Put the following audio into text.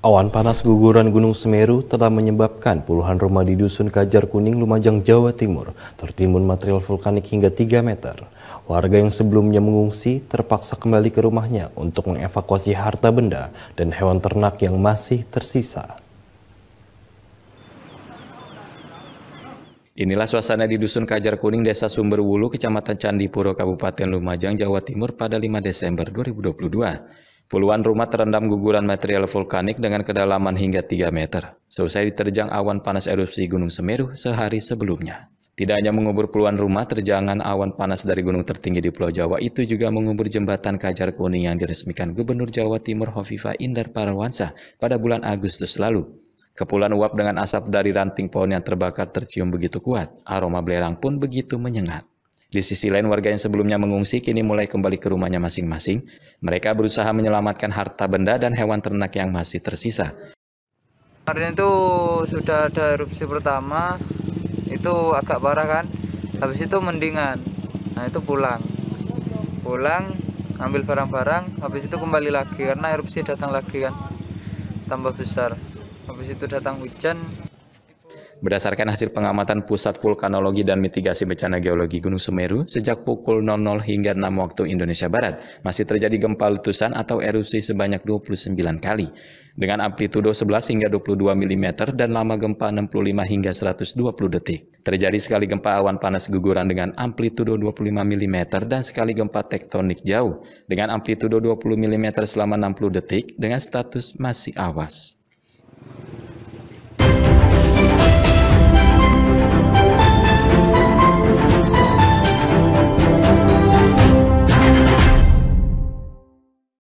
Awan panas guguran Gunung Semeru telah menyebabkan puluhan rumah di Dusun Kajar Kuning, Lumajang, Jawa Timur tertimbun material vulkanik hingga 3 meter. Warga yang sebelumnya mengungsi terpaksa kembali ke rumahnya untuk mengevakuasi harta benda dan hewan ternak yang masih tersisa. Inilah suasana di Dusun Kajar Kuning, Desa Sumberwulu, Kecamatan Candipuro, Kabupaten Lumajang, Jawa Timur pada 5 Desember 2022. Puluhan rumah terendam guguran material vulkanik dengan kedalaman hingga 3 meter, selesai diterjang awan panas erupsi Gunung Semeru sehari sebelumnya. Tidak hanya mengubur puluhan rumah terjangan awan panas dari gunung tertinggi di Pulau Jawa, itu juga mengubur jembatan Kajar Kuning yang diresmikan Gubernur Jawa Timur Hovifa Indar Parawansa pada bulan Agustus lalu. Kepulan uap dengan asap dari ranting pohon yang terbakar tercium begitu kuat, aroma belerang pun begitu menyengat. Di sisi lain, warga yang sebelumnya mengungsi kini mulai kembali ke rumahnya masing-masing. Mereka berusaha menyelamatkan harta benda dan hewan ternak yang masih tersisa. Kemarin itu sudah ada erupsi pertama, itu agak parah kan. Habis itu mendingan. Nah, itu pulang. Pulang, ambil barang-barang, habis itu kembali lagi karena erupsi datang lagi kan. Tambah besar. Habis itu datang hujan, Berdasarkan hasil pengamatan Pusat Vulkanologi dan Mitigasi Bencana Geologi Gunung Semeru, sejak pukul 00 hingga 6 waktu Indonesia Barat, masih terjadi gempa letusan atau erupsi sebanyak 29 kali, dengan amplitudo 11 hingga 22 mm dan lama gempa 65 hingga 120 detik. Terjadi sekali gempa awan panas guguran dengan amplitudo 25 mm dan sekali gempa tektonik jauh dengan amplitudo 20 mm selama 60 detik dengan status masih awas.